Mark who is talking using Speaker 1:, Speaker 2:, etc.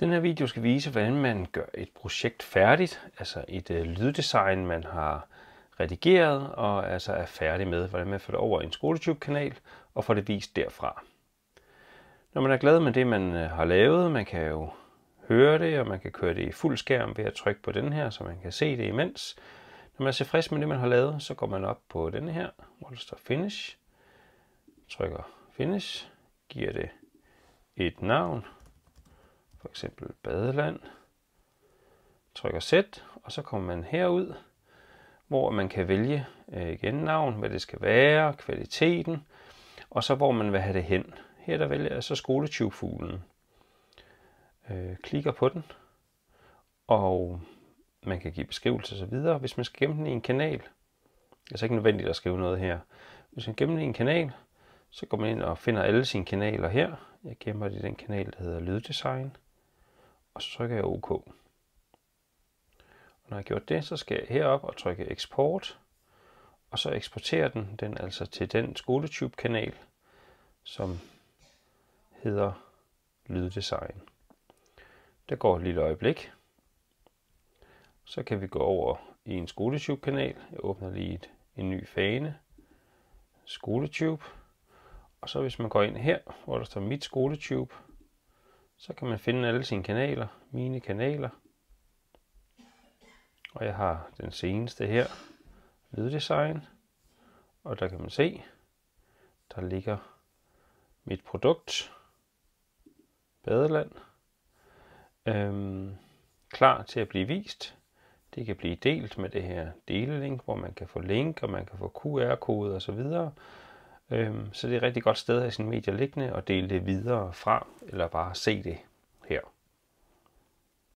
Speaker 1: Den her video skal vise, hvordan man gør et projekt færdigt, altså et øh, lyddesign, man har redigeret og altså er færdig med, hvordan man får det over i en SkoleTube-kanal og får det vist derfra. Når man er glad med det, man øh, har lavet, man kan jo høre det, og man kan køre det i fuld skærm ved at trykke på den her, så man kan se det imens. Når man er tilfreds med det, man har lavet, så går man op på den her, hvor der står Finish. Trykker Finish, giver det et navn, for eksempel badeland, trykker sæt, og så kommer man herud, hvor man kan vælge øh, igen navn, hvad det skal være, kvaliteten, og så hvor man vil have det hen. Her der vælger jeg så skoletubefuglen. Øh, klikker på den, og man kan give beskrivelse og så videre. Hvis man skal gemme den i en kanal, det er så ikke nødvendigt at skrive noget her. Hvis man gemmer den i en kanal, så går man ind og finder alle sine kanaler her. Jeg gemmer det i den kanal, der hedder Lyddesign og så trykker jeg OK. Og når jeg har gjort det, så skal jeg herop og trykke eksport, og så eksporterer den den altså til den SkoleTube-kanal, som hedder Lyddesign. Der går et lille øjeblik. Så kan vi gå over i en SkoleTube-kanal. Jeg åbner lige et, en ny fane. SkoleTube. Og så hvis man går ind her, hvor der står mit SkoleTube, så kan man finde alle sine kanaler, mine kanaler. Og jeg har den seneste her, lyddesign. Og der kan man se, der ligger mit produkt, badeland, øhm, klar til at blive vist. Det kan blive delt med det her delelink, hvor man kan få link, og man kan få QR-kode osv. Øhm, så det er et rigtig godt sted at have sine medier liggende og dele det videre fra, eller bare se det